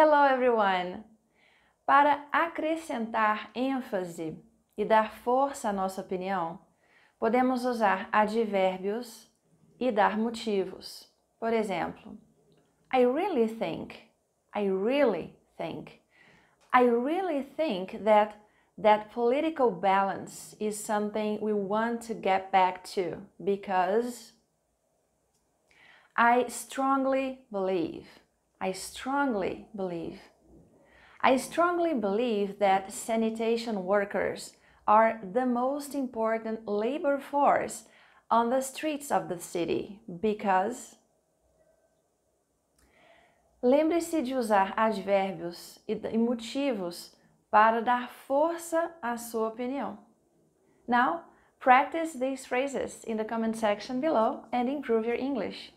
Hello everyone! Para acrescentar ênfase e dar força à nossa opinião, podemos usar advérbios e dar motivos. Por exemplo, I really think, I really think, I really think that that political balance is something we want to get back to because I strongly believe I strongly believe. I strongly believe that sanitation workers are the most important labor force on the streets of the city because. Lembre-se de usar advérbios e motivos para dar força à sua opinião. Now, practice these phrases in the comment section below and improve your English.